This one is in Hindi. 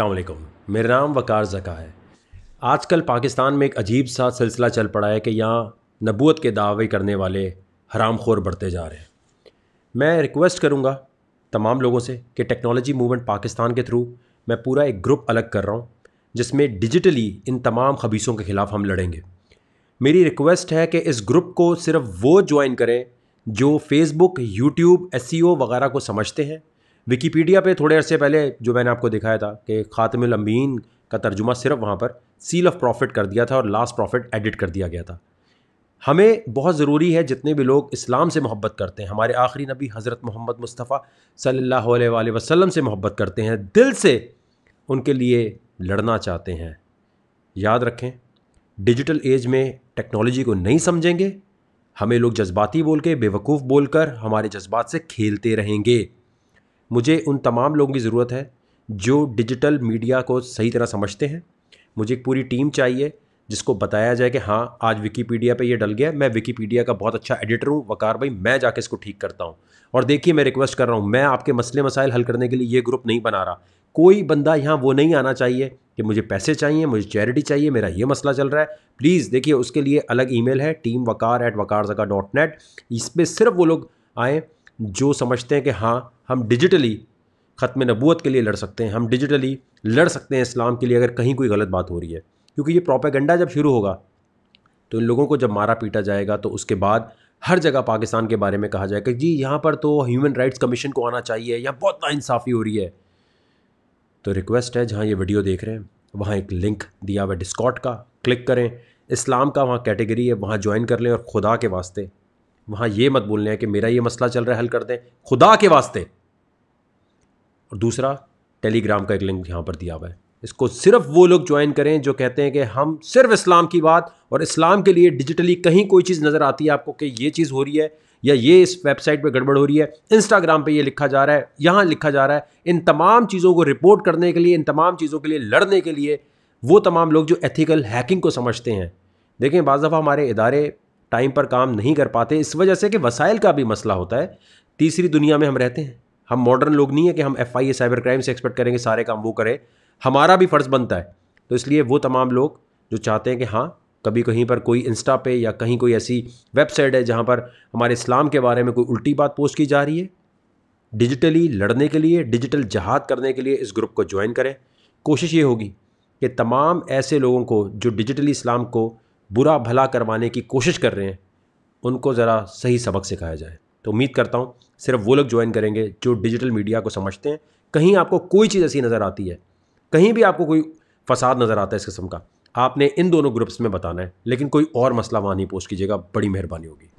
अलैक्म मेरा नाम वकार ज़का है आजकल पाकिस्तान में एक अजीब सा सिलसिला चल पड़ा है कि यहाँ नबूत के दावे करने वाले हराम खोर बढ़ते जा रहे हैं मैं रिक्वेस्ट करूँगा तमाम लोगों से कि टेक्नोलॉजी मूवमेंट पाकिस्तान के थ्रू मैं पूरा एक ग्रुप अलग कर रहा हूँ जिसमें डिजिटली इन तमाम खबीसों के ख़िलाफ़ हम लड़ेंगे मेरी रिक्वेस्ट है कि इस ग्रुप को सिर्फ वो ज्वाइन करें जो फेसबुक यूट्यूब एस वगैरह को समझते हैं विकीपीडिया पे थोड़े अरसे पहले जो मैंने आपको दिखाया था कि लम्बीन का तर्जुमा सिर्फ वहाँ पर सील ऑफ प्रॉफिट कर दिया था और लास्ट प्रॉफिट एडिट कर दिया गया था हमें बहुत ज़रूरी है जितने भी लोग इस्लाम से मोहब्बत करते हैं हमारे आखिरी नबी हज़रत मोहम्मद मुस्तफ़ा सल्लल्लाहु अलैहि वसल्लम से मोहब्बत करते हैं दिल से उनके लिए लड़ना चाहते हैं याद रखें डिजिटल एज में टेक्नोलॉजी को नहीं समझेंगे हमें लोग जज्बाती बोल के बेवकूफ़ बोलकर हमारे जज्बात से खेलते रहेंगे मुझे उन तमाम लोगों की ज़रूरत है जो डिजिटल मीडिया को सही तरह समझते हैं मुझे एक पूरी टीम चाहिए जिसको बताया जाए कि हाँ आज विकीपीडिया पे ये डल गया मैं विकीपीडिया का बहुत अच्छा एडिटर हूँ वकार भाई मैं जाके इसको ठीक करता हूँ और देखिए मैं रिक्वेस्ट कर रहा हूँ मैं आपके मसले मसाइल हल करने के लिए ये ग्रुप नहीं बना रहा कोई बंदा यहाँ वो नहीं आना चाहिए कि मुझे पैसे चाहिए मुझे चैरिटी चाहिए मेरा ये मसला चल रहा है प्लीज़ देखिए उसके लिए अलग ई है टीम वकार एट वकार जगह डॉट नेट इस पर सिर्फ वो लोग आएँ जो समझते हैं कि हाँ हम डिजिटली ख़त्म नबूत के लिए लड़ सकते हैं हम डिजिटली लड़ सकते हैं इस्लाम के लिए अगर कहीं कोई गलत बात हो रही है क्योंकि ये प्रोपेगेंडा जब शुरू होगा तो इन लोगों को जब मारा पीटा जाएगा तो उसके बाद हर जगह पाकिस्तान के बारे में कहा जाएगा जी यहाँ पर तो ह्यूमन राइट्स कमीशन को आना चाहिए यहाँ बहुत नाइंसाफ़ी हो रही है तो रिक्वेस्ट है जहाँ ये वीडियो देख रहे हैं वहाँ एक लिंक दिया हुआ है डिस्कॉट का क्लिक करें इस्लाम का वहाँ कैटेगरी है वहाँ ज्वाइन कर लें और खुदा के वास्ते वहां ये मत बोलने हैं कि मेरा ये मसला चल रहा है हल कर दें खुदा के वास्ते और दूसरा टेलीग्राम का एक लिंक यहाँ पर दिया हुआ है इसको सिर्फ वो लोग ज्वाइन करें जो कहते हैं कि हम सिर्फ इस्लाम की बात और इस्लाम के लिए डिजिटली कहीं कोई चीज़ नज़र आती है आपको कि ये चीज़ हो रही है या ये इस वेबसाइट पे गड़बड़ हो रही है इंस्टाग्राम पे ये लिखा जा रहा है यहाँ लिखा जा रहा है इन तमाम चीज़ों को रिपोर्ट करने के लिए इन तमाम चीज़ों के लिए लड़ने के लिए वो तमाम लोग जो एथिकल हैकिंग को समझते हैं देखें बाज़ा दफ़ा हमारे इदारे टाइम पर काम नहीं कर पाते इस वजह से कि वसाइल का भी मसला होता है तीसरी दुनिया में हम रहते हैं हम मॉडर्न लोग नहीं है कि हम F I A cyber crime से एक्सपेक्ट करेंगे सारे काम वो करें हमारा भी फ़र्ज़ बनता है तो इसलिए वो तमाम लोग जो चाहते हैं कि हाँ कभी कहीं पर कोई इंस्टा पे या कहीं कोई ऐसी वेबसाइट है जहाँ पर हमारे इस्लाम के बारे में कोई उल्टी बात पोस्ट की जा रही है डिजिटली लड़ने के लिए डिजिटल जहाद करने के लिए इस ग्रुप को ज्वाइन करें कोशिश ये होगी कि तमाम ऐसे लोगों को जो डिजिटली इस्लाम को बुरा भला करवाने की कोशिश कर रहे हैं उनको ज़रा सही सबक सिखाया जाए तो उम्मीद करता हूँ सिर्फ वो लोग ज्वाइन करेंगे जो डिजिटल मीडिया को समझते हैं कहीं आपको कोई चीज़ ऐसी नज़र आती है कहीं भी आपको कोई फसाद नज़र आता है इस किस्म का आपने इन दोनों ग्रुप्स में बताना है लेकिन कोई और मसला वहाँ नहीं पोस्ट कीजिएगा बड़ी मेहरबानी होगी